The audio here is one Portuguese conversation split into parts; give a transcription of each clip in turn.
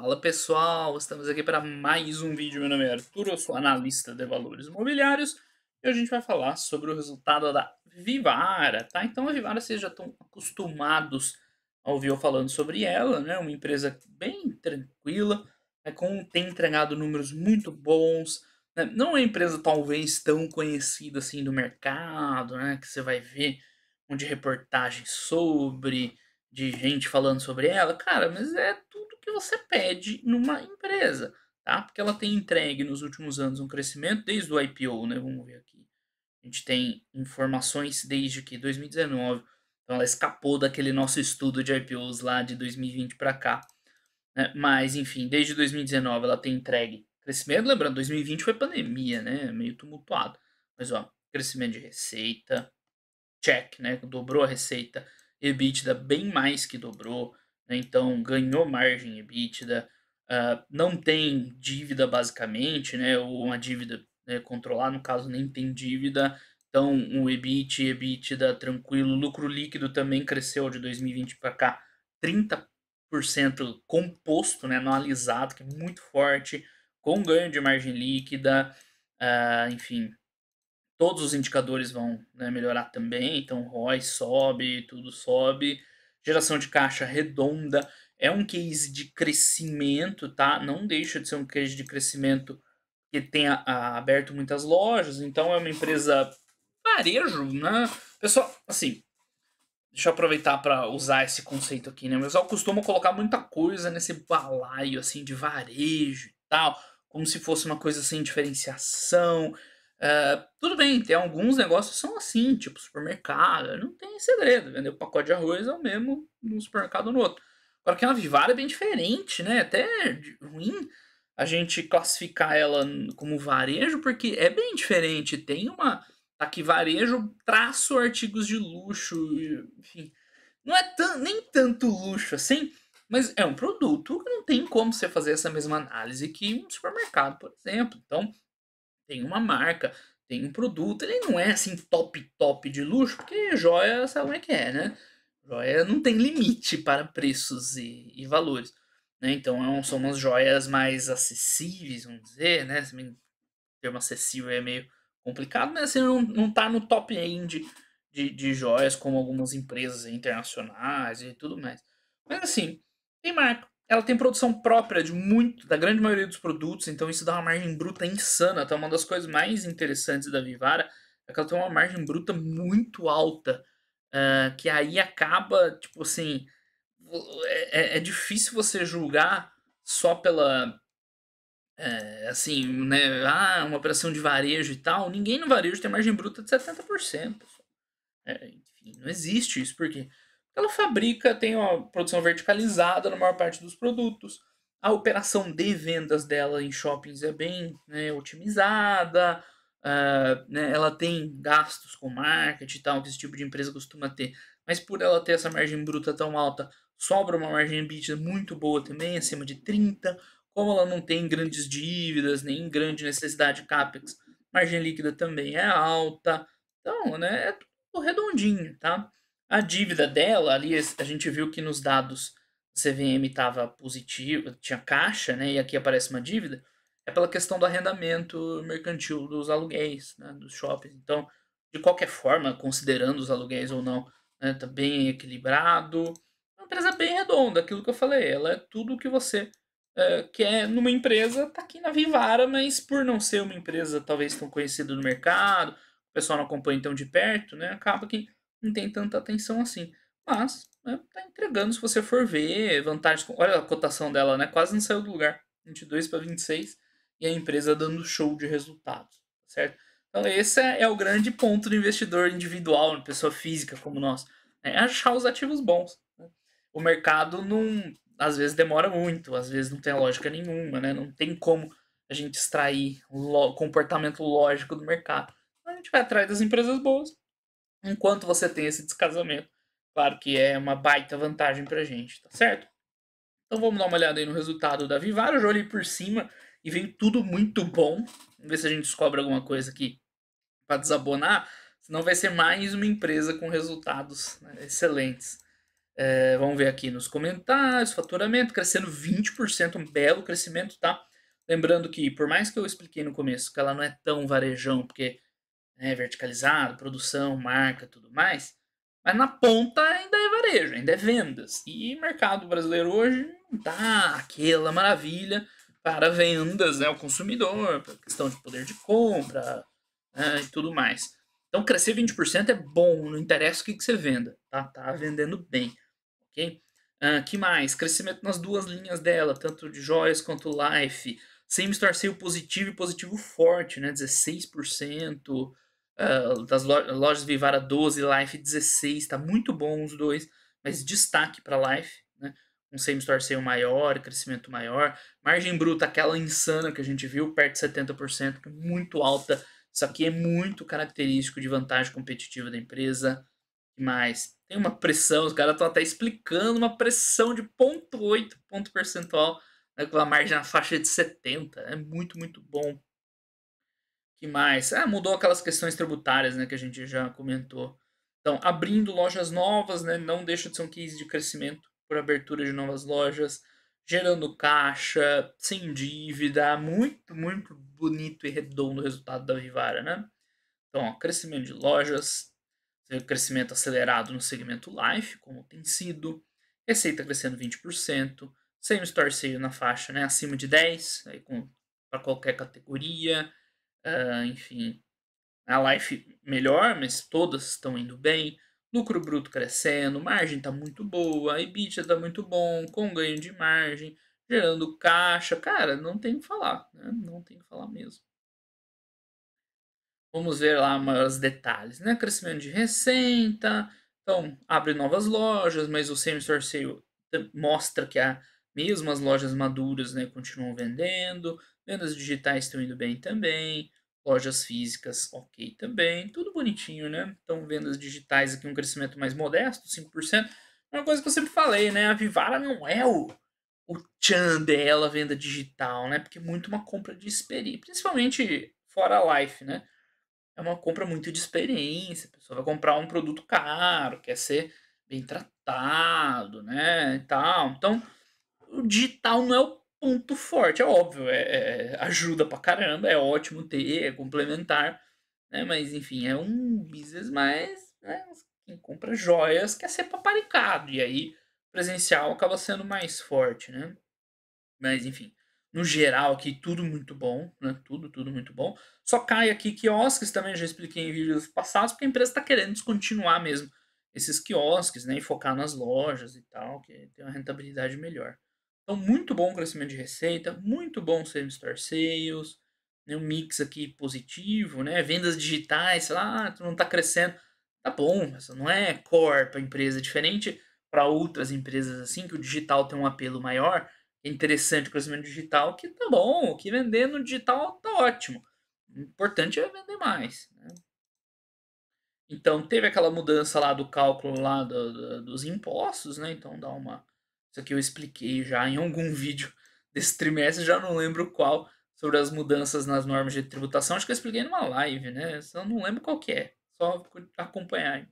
Fala pessoal, estamos aqui para mais um vídeo. Meu nome é Arthur, eu sou analista de valores imobiliários e a gente vai falar sobre o resultado da Vivara, tá? Então a Vivara vocês já estão acostumados a ouvir eu falando sobre ela, né? Uma empresa bem tranquila, né? Com, tem entregado números muito bons. Né? Não é uma empresa talvez tão conhecida assim do mercado, né? Que você vai ver um de reportagem sobre, de gente falando sobre ela, cara, mas é você pede numa empresa, tá? Porque ela tem entregue nos últimos anos um crescimento desde o IPO, né? Vamos ver aqui. A gente tem informações desde que 2019. Então ela escapou daquele nosso estudo de IPOs lá de 2020 para cá. Né? Mas, enfim, desde 2019 ela tem entregue crescimento. Lembrando, 2020 foi pandemia, né? Meio tumultuado. Mas, ó, crescimento de receita, check, né? Dobrou a receita. EBITDA bem mais que dobrou né? então ganhou margem EBITDA, uh, não tem dívida basicamente, né? ou uma dívida né, controlada, no caso nem tem dívida, então o EBIT, EBITDA tranquilo, lucro líquido também cresceu de 2020 para cá 30% composto, né, anualizado, que é muito forte, com ganho de margem líquida, uh, enfim, todos os indicadores vão né, melhorar também, então ROI sobe, tudo sobe, Geração de caixa redonda é um case de crescimento, tá? Não deixa de ser um case de crescimento que tenha ah, aberto muitas lojas, então é uma empresa varejo, né? Pessoal, assim, deixa eu aproveitar para usar esse conceito aqui, né? O pessoal costuma colocar muita coisa nesse balaio assim de varejo e tal, como se fosse uma coisa sem diferenciação, Uh, tudo bem, tem alguns negócios que são assim, tipo supermercado, não tem segredo, vender o um pacote de arroz é o mesmo num supermercado ou no outro. Agora que é a Vivara é bem diferente, né? Até ruim a gente classificar ela como varejo, porque é bem diferente. Tem uma. Tá aqui varejo, traço artigos de luxo, enfim. Não é tão, nem tanto luxo assim, mas é um produto que não tem como você fazer essa mesma análise que um supermercado, por exemplo. Então, tem uma marca, tem um produto. Ele não é assim top, top de luxo, porque joia, sabe como é que é, né? Joia não tem limite para preços e, e valores. Né? Então é são umas joias mais acessíveis, vamos dizer, né? O termo acessível é meio complicado, né? Você assim, não, não tá no top end de, de joias como algumas empresas internacionais e tudo mais. Mas assim, tem marca, ela tem produção própria de muito, da grande maioria dos produtos, então isso dá uma margem bruta insana. então uma das coisas mais interessantes da Vivara é que ela tem uma margem bruta muito alta, uh, que aí acaba, tipo assim, é, é, é difícil você julgar só pela, é, assim, né, ah, uma operação de varejo e tal, ninguém no varejo tem margem bruta de 70%. É, enfim, não existe isso, porque ela fabrica, tem uma produção verticalizada na maior parte dos produtos. A operação de vendas dela em shoppings é bem né, otimizada. Uh, né, ela tem gastos com marketing e tal, que esse tipo de empresa costuma ter. Mas por ela ter essa margem bruta tão alta, sobra uma margem EBITDA muito boa também, acima de 30%. Como ela não tem grandes dívidas, nem grande necessidade de CAPEX, margem líquida também é alta. Então, né, é tudo redondinho, tá? A dívida dela, ali a gente viu que nos dados CVM estava positivo, tinha caixa, né? E aqui aparece uma dívida. É pela questão do arrendamento mercantil dos aluguéis, né, dos shoppings. Então, de qualquer forma, considerando os aluguéis ou não, né, tá bem equilibrado. Uma empresa bem redonda, aquilo que eu falei. Ela é tudo o que você é, quer numa empresa, tá aqui na Vivara, mas por não ser uma empresa talvez tão conhecida no mercado, o pessoal não acompanha tão de perto, né? Acaba que não tem tanta atenção assim. Mas né, tá entregando, se você for ver, vantagens. Olha a cotação dela, né? Quase não saiu do lugar. 22 para 26 e a empresa dando show de resultados, certo? Então esse é, é o grande ponto do investidor individual, pessoa física como nós, né, é achar os ativos bons. Né? O mercado não, às vezes demora muito, às vezes não tem lógica nenhuma, né? Não tem como a gente extrair o comportamento lógico do mercado. A gente vai atrás das empresas boas enquanto você tem esse descasamento. Claro que é uma baita vantagem pra gente, tá certo? Então vamos dar uma olhada aí no resultado da Vivara. Eu já olhei por cima e vem tudo muito bom. Vamos ver se a gente descobre alguma coisa aqui para desabonar. Senão vai ser mais uma empresa com resultados né, excelentes. É, vamos ver aqui nos comentários, faturamento crescendo 20%, um belo crescimento, tá? Lembrando que, por mais que eu expliquei no começo que ela não é tão varejão, porque né, verticalizado, produção, marca, tudo mais. Mas na ponta ainda é varejo, ainda é vendas. E mercado brasileiro hoje não dá tá aquela maravilha para vendas, né, o consumidor, para questão de poder de compra né, e tudo mais. Então crescer 20% é bom, não interessa o que, que você venda, tá? Tá vendendo bem, ok? Uh, que mais? Crescimento nas duas linhas dela, tanto de joias quanto life. Same Store Sale positivo e positivo forte, né? 16%. Ah, das lojas Vivara 12, Life 16, tá muito bom os dois, mas destaque para Life, né? Um same store sale maior, crescimento maior, margem bruta aquela insana que a gente viu, perto de 70%, é muito alta. Isso aqui é muito característico de vantagem competitiva da empresa. E mais, tem uma pressão, os caras estão até explicando uma pressão de 0,8 ponto percentual né, com a margem na faixa de 70. É muito, muito bom que mais? Ah, mudou aquelas questões tributárias, né, que a gente já comentou. Então, abrindo lojas novas, né, não deixa de ser um case de crescimento por abertura de novas lojas, gerando caixa, sem dívida, muito, muito bonito e redondo o resultado da Vivara, né? Então, ó, crescimento de lojas, crescimento acelerado no segmento Life, como tem sido, receita crescendo 20%, same store sale na faixa, né, acima de 10, aí com para qualquer categoria, uh, enfim, a Life melhor, mas todas estão indo bem. Lucro bruto crescendo, margem está muito boa, EBITDA está muito bom, com ganho de margem, gerando caixa. Cara, não tem o que falar, né? não tem o que falar mesmo. Vamos ver lá maiores detalhes, né? Crescimento de receita, então abre novas lojas, mas o same-store sale mostra que há mesmo as lojas maduras né, continuam vendendo, vendas digitais estão indo bem também, Lojas físicas, ok também. Tudo bonitinho, né? Então, vendas digitais aqui, um crescimento mais modesto, 5%. É uma coisa que eu sempre falei, né? A Vivara não é o, o tchan dela, venda digital, né? Porque é muito uma compra de experiência. Principalmente fora a life, né? É uma compra muito de experiência. A pessoa vai comprar um produto caro, quer ser bem tratado, né? E tal. Então, o digital não é o ponto forte, é óbvio, é, é, ajuda pra caramba, é ótimo ter, é complementar, né? Mas enfim, é um business mais. Né? Quem compra joias quer ser paparicado, e aí presencial acaba sendo mais forte, né? Mas enfim, no geral aqui tudo muito bom, né? Tudo, tudo muito bom. Só cai aqui quiosques também, já expliquei em vídeos passados, porque a empresa está querendo descontinuar mesmo esses quiosques, né? E focar nas lojas e tal, que tem uma rentabilidade melhor. Então, muito bom crescimento de receita, muito bom same-store sales, né, um mix aqui positivo, né, vendas digitais, sei lá, ah, tu não está crescendo. Tá bom, mas não é core para empresa, é diferente para outras empresas assim, que o digital tem um apelo maior, é interessante o crescimento digital, que tá bom, que vender no digital tá ótimo. O importante é vender mais. Né? Então, teve aquela mudança lá do cálculo lá do, do, dos impostos, né? Então, dá uma isso aqui eu expliquei já em algum vídeo desse trimestre, já não lembro qual, sobre as mudanças nas normas de tributação. Acho que eu expliquei numa live, né? só não lembro qual que é. Só acompanhar.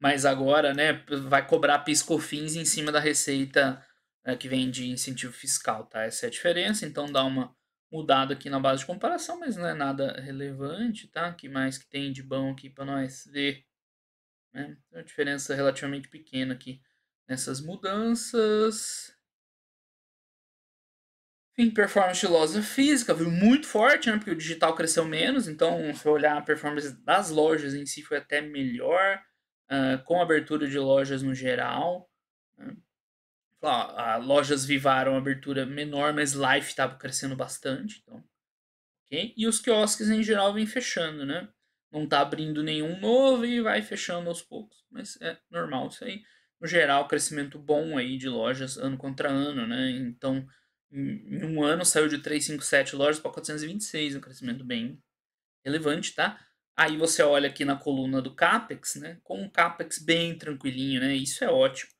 Mas agora, né, vai cobrar piscofins em cima da receita né, que vem de incentivo fiscal, tá? Essa é a diferença. Então dá uma mudada aqui na base de comparação, mas não é nada relevante, tá? O que mais que tem de bom aqui para nós ver? Né? Então, é uma diferença relativamente pequena aqui nessas mudanças. Enfim, performance de loja física veio muito forte, né? Porque o digital cresceu menos, então se olhar a performance das lojas em si foi até melhor, uh, com a abertura de lojas no geral. Né? Ah, lojas vivaram abertura menor, mas life estava crescendo bastante, então, ok? E os quiosques em geral vêm fechando, né? Não está abrindo nenhum novo e vai fechando aos poucos, mas é normal isso aí no geral, crescimento bom aí de lojas ano contra ano, né? Então, em um ano saiu de 357 lojas para 426, um crescimento bem relevante, tá? Aí você olha aqui na coluna do CAPEX, né? Com um CAPEX bem tranquilinho, né? Isso é ótimo.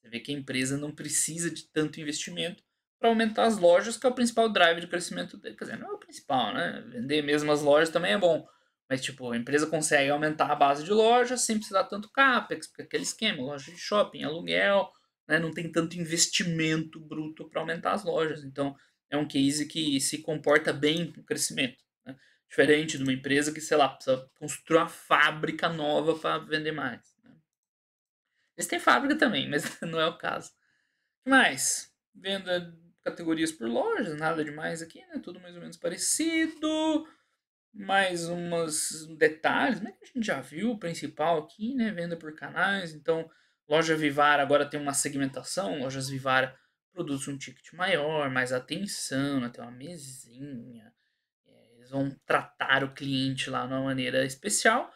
Você vê que a empresa não precisa de tanto investimento para aumentar as lojas, que é o principal drive de crescimento dele. Quer dizer, não é o principal, né? Vender mesmo as lojas também é bom. Mas, tipo, a empresa consegue aumentar a base de lojas sem precisar tanto CAPEX, porque aquele esquema, loja de shopping, aluguel, né, não tem tanto investimento bruto para aumentar as lojas. Então, é um case que se comporta bem o crescimento. Né? Diferente de uma empresa que, sei lá, precisa construir uma fábrica nova para vender mais. Né? Eles têm fábrica também, mas não é o caso. O que mais? Venda categorias por lojas, nada demais aqui, né? Tudo mais ou menos parecido mais umas detalhes, né, que a gente já viu o principal aqui, né, venda por canais, então loja Vivara agora tem uma segmentação, lojas Vivara produz um ticket maior, mais atenção, até né, tem uma mesinha, eh, eles vão tratar o cliente lá de uma maneira especial.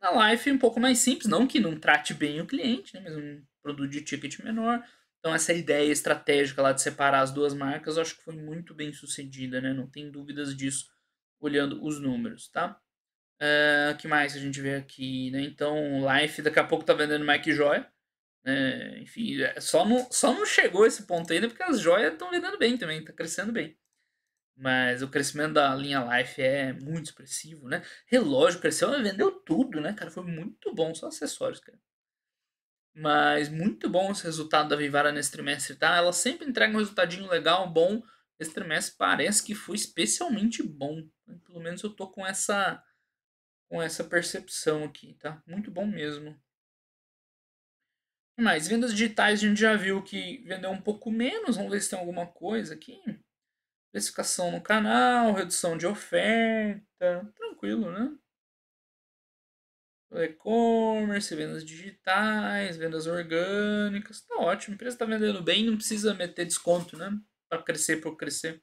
Na Life um pouco mais simples, não que não trate bem o cliente, né, mas um produto de ticket menor. Então essa ideia estratégica lá de separar as duas marcas, eu acho que foi muito bem sucedida, né, não tem dúvidas disso olhando os números, tá? O uh, eh, que mais a gente vê aqui, né? Então, Life daqui a pouco tá vendendo Mike Joia. Né? É, enfim, só não, só não chegou esse ponto ainda porque as joias estão lidando bem também, tá crescendo bem. Mas o crescimento da linha Life é muito expressivo, né? Relógio cresceu, vendeu tudo, né, cara? Foi muito bom, só acessórios, cara. Mas muito bom esse resultado da Vivara nesse trimestre, tá? Ela sempre entrega um resultadinho legal, bom, esse trimestre parece que foi especialmente bom. Né? Pelo menos eu tô com essa com essa percepção aqui, tá? Muito bom mesmo. Mas vendas digitais a gente já viu que vendeu um pouco menos. Vamos ver se tem alguma coisa aqui. Precificação no canal, redução de oferta. Tranquilo, né? E-commerce, vendas digitais, vendas orgânicas. Tá ótimo. A empresa está vendendo bem, não precisa meter desconto, né? para crescer por crescer.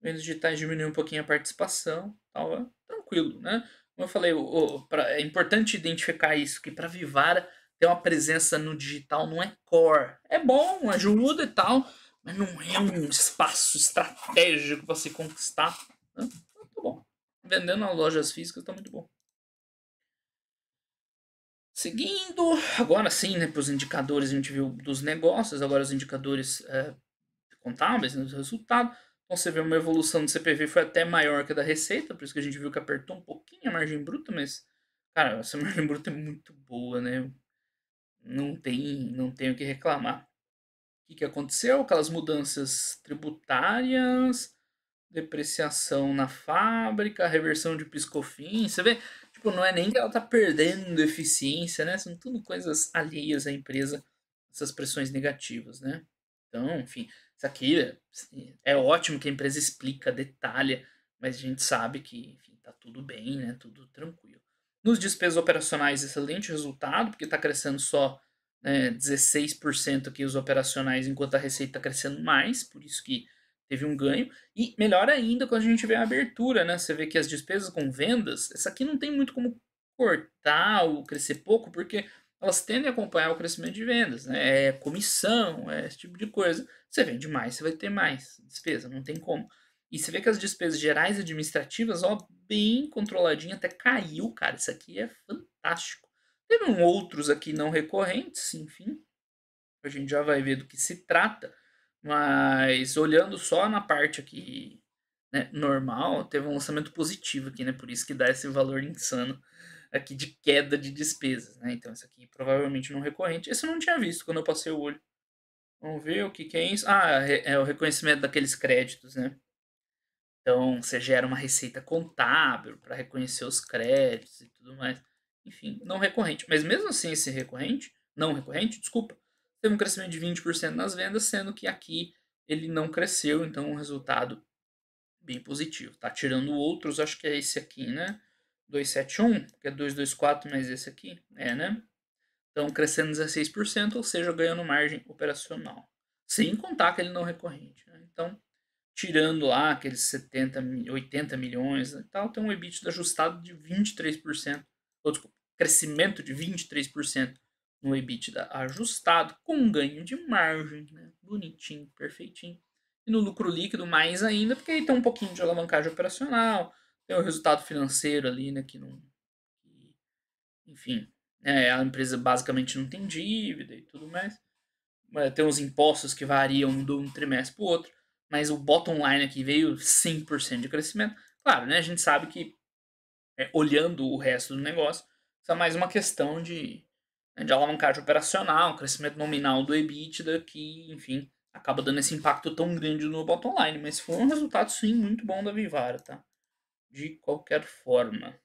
Menos digitais tá, diminuiu um pouquinho a participação. Tal, é tranquilo, né? Como eu falei, o, o, pra, é importante identificar isso, que para Vivara ter uma presença no digital não é core. É bom, ajuda e tal, mas não é um espaço estratégico para se conquistar. Né? Então, tá bom. Vendendo nas lojas físicas tá muito bom. Seguindo, agora sim, né, para os indicadores a gente viu dos negócios, agora os indicadores é, contábeis, nos resultados. Então você vê uma evolução do CPV foi até maior que a da receita, por isso que a gente viu que apertou um pouquinho a margem bruta, mas, cara, essa margem bruta é muito boa, né? Não tem, não tem o que reclamar. O que, que aconteceu? Aquelas mudanças tributárias, depreciação na fábrica, reversão de piscofim, você vê, tipo, não é nem que ela tá perdendo eficiência, né? São tudo coisas alheias à empresa, essas pressões negativas, né? Então, enfim, isso aqui assim, é ótimo que a empresa explica, detalha, mas a gente sabe que, enfim, tá tudo bem, né? Tudo tranquilo. Nos despesas operacionais, excelente resultado, porque está crescendo só né, 16% aqui os operacionais, enquanto a receita está crescendo mais, por isso que teve um ganho. E melhor ainda quando a gente vê a abertura, né? Você vê que as despesas com vendas, essa aqui não tem muito como cortar ou crescer pouco, porque elas tendem a acompanhar o crescimento de vendas, né? É comissão, é esse tipo de coisa. Você vende mais, você vai ter mais despesa, não tem como. E você vê que as despesas gerais administrativas, ó, bem controladinha, até caiu, cara. Isso aqui é fantástico. Teve um outros aqui não recorrentes, enfim. A gente já vai ver do que se trata. Mas olhando só na parte aqui né, normal, teve um lançamento positivo aqui, né? Por isso que dá esse valor insano aqui de queda de despesas, né? Então, isso aqui provavelmente não é recorrente. Esse eu não tinha visto quando eu passei o olho. Vamos ver o que, que é isso. Ah, é o reconhecimento daqueles créditos, né? Então, você gera uma receita contábil para reconhecer os créditos e tudo mais. Enfim, não recorrente. Mas mesmo assim, esse recorrente, não recorrente, desculpa, teve um crescimento de 20% nas vendas, sendo que aqui ele não cresceu, então um resultado bem positivo. Tá tirando outros, acho que é esse aqui, né? 271, que é 224 mais esse aqui, é, né? Então, crescendo 16%, ou seja, ganhando margem operacional. Sem contar aquele não recorrente. Né? Então, tirando lá aqueles 70, 80 milhões né, e tal, tem um EBITDA ajustado de 23%. Ou, desculpa, crescimento de 23% no EBITDA ajustado, com ganho de margem, né? bonitinho, perfeitinho. E no lucro líquido mais ainda, porque aí tem um pouquinho de alavancagem operacional, tem o um resultado financeiro ali, né, que não enfim, né, a empresa basicamente não tem dívida e tudo mais. É, tem uns impostos que variam de um trimestre para o outro, mas o bottom line aqui veio 100% de crescimento. Claro, né, a gente sabe que é, olhando o resto do negócio, isso é mais uma questão de, né, de alavancagem operacional, crescimento nominal do EBITDA, que, enfim, acaba dando esse impacto tão grande no bottom line. Mas foi um resultado, sim, muito bom da Vivara, tá? de qualquer forma.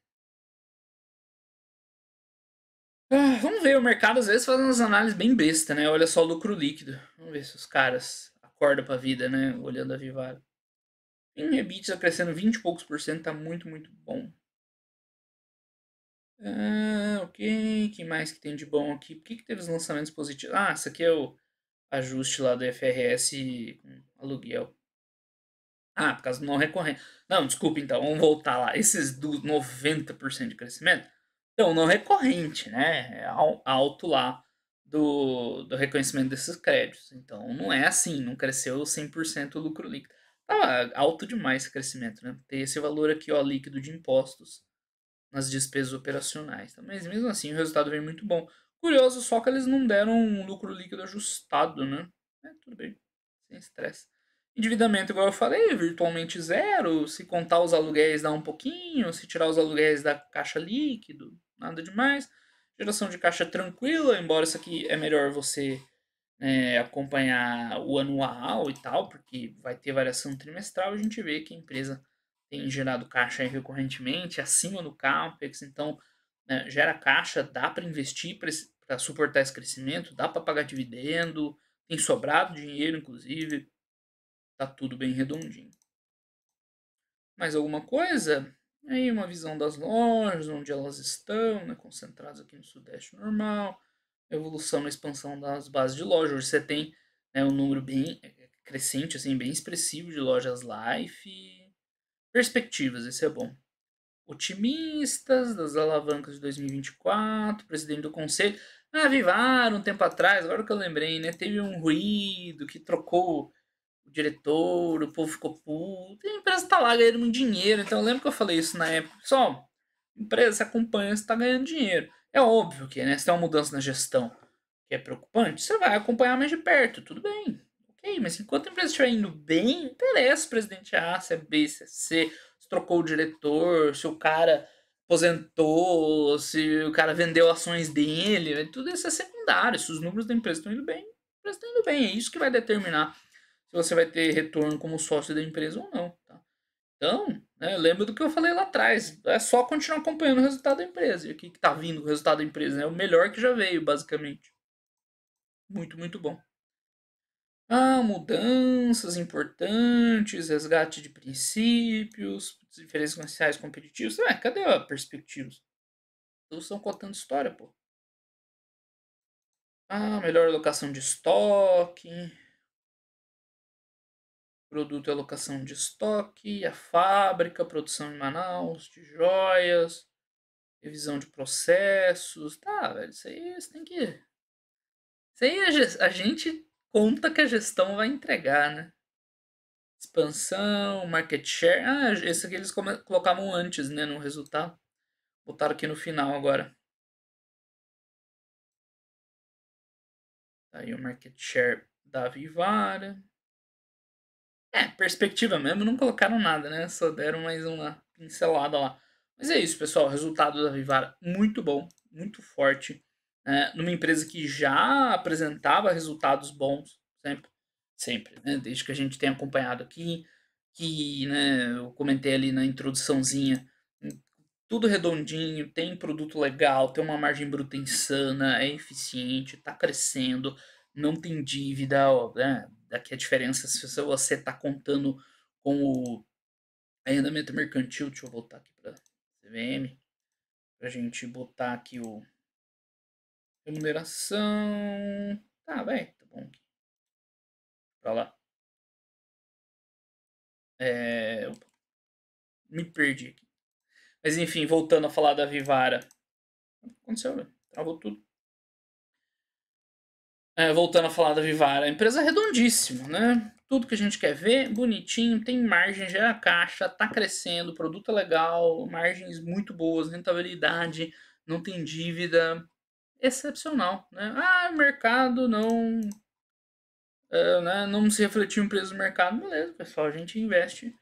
Ah, vamos ver, o mercado às vezes faz umas análises bem besta, né? Olha só o lucro líquido. Vamos ver se os caras acordam pra vida, né? Olhando a Vivara. Em EBITDA tá crescendo 20 e poucos por cento, tá muito, muito bom. Ah, ok, que mais que tem de bom aqui? Por que, que teve os lançamentos positivos? Ah, isso aqui é o ajuste lá do FRS aluguel. Ah, por causa do não recorrente. Não, desculpa, então, vamos voltar lá. Esses do 90% de crescimento, então, não recorrente, né? É alto lá do, do reconhecimento desses créditos. Então, não é assim, não cresceu 100% o lucro líquido. Tava tá alto demais esse crescimento, né? Tem esse valor aqui, ó, líquido de impostos nas despesas operacionais. Tá? Mas mesmo assim, o resultado vem muito bom. Curioso só que eles não deram um lucro líquido ajustado, né? É, tudo bem, sem estresse. Endividamento, igual eu falei, virtualmente zero. Se contar os aluguéis, dá um pouquinho. Se tirar os aluguéis, da caixa líquido. Nada demais. Geração de caixa tranquila, embora isso aqui é melhor você é, acompanhar o anual e tal, porque vai ter variação trimestral. A gente vê que a empresa tem gerado caixa recorrentemente, acima do CAPEX. Então, né, gera caixa, dá para investir para suportar esse crescimento, dá para pagar dividendo, tem sobrado dinheiro, inclusive Tá tudo bem redondinho. Mais alguma coisa? Aí uma visão das lojas, onde elas estão, né, concentradas aqui no Sudeste normal, evolução na expansão das bases de lojas Hoje você tem né, um número bem é, é, crescente, assim, bem expressivo de lojas life. Perspectivas, esse é bom. Otimistas das alavancas de 2024, presidente do conselho. Ah, Vivar, um tempo atrás, agora que eu lembrei, né? Teve um ruído que trocou o diretor, o povo ficou puto, a empresa tá lá ganhando muito dinheiro. Então eu lembro que eu falei isso na época. Pessoal, empresa, se acompanha se tá ganhando dinheiro. É óbvio que, né, se tem uma mudança na gestão que é preocupante, você vai acompanhar mais de perto, tudo bem. Ok, mas enquanto a empresa estiver indo bem, interessa o presidente é A, se é B, se é C, se trocou o diretor, se o cara aposentou, se o cara vendeu ações dele, tudo isso é secundário. Se os números da empresa estão indo bem, a empresa está indo bem. É isso que vai determinar se você vai ter retorno como sócio da empresa ou não. Tá? Então, né, lembra do que eu falei lá atrás. É só continuar acompanhando o resultado da empresa. E o que está vindo o resultado da empresa? É né? o melhor que já veio, basicamente. Muito, muito bom. Ah, mudanças importantes, resgate de princípios, diferenciais competitivos. Ué, cadê a perspectivas? Todos estão contando história, pô. Ah, melhor alocação de estoque, produto e é alocação de estoque, a fábrica, produção em Manaus, de joias, revisão de processos. Tá, velho, isso aí você tem que. Isso aí a, a gente conta que a gestão vai entregar, né? Expansão, market share. Ah, esse aqui eles colocavam antes, né, no resultado. Botaram aqui no final agora. Tá aí o market share da Vivara. É, perspectiva mesmo, não colocaram nada, né? Só deram mais uma pincelada lá. Mas é isso, pessoal. Resultado da Vivara muito bom, muito forte. Né? numa empresa que já apresentava resultados bons, sempre, sempre, né? Desde que a gente tem acompanhado aqui, que né, eu comentei ali na introduçãozinha, tudo redondinho, tem produto legal, tem uma margem bruta insana, é eficiente, está crescendo, não tem dívida, ó, né? Daqui a diferença se você está contando com o arrendamento mercantil. Deixa eu voltar aqui para CVM. Para a gente botar aqui o remuneração. Tá, vai, tá bom. Para lá. É... Me perdi aqui. Mas enfim, voltando a falar da Vivara. Aconteceu, velho. Travou tudo. É, voltando a falar da Vivara, empresa é redondíssima, né? Tudo que a gente quer ver, bonitinho, tem margem, gera caixa, tá crescendo, produto é legal, margens muito boas, rentabilidade, não tem dívida, excepcional, né? Ah, o mercado não, é, né? não se refletiu em preço do mercado, beleza, pessoal, a gente investe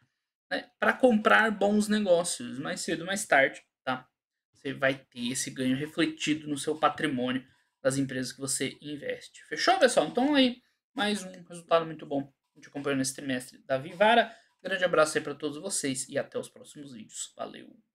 né? para comprar bons negócios, mais cedo, mais tarde, tá? Você vai ter esse ganho refletido no seu patrimônio das empresas que você investe. Fechou, pessoal? Então aí, mais um resultado muito bom de acompanhar nesse trimestre da Vivara. Grande abraço aí para todos vocês e até os próximos vídeos. Valeu!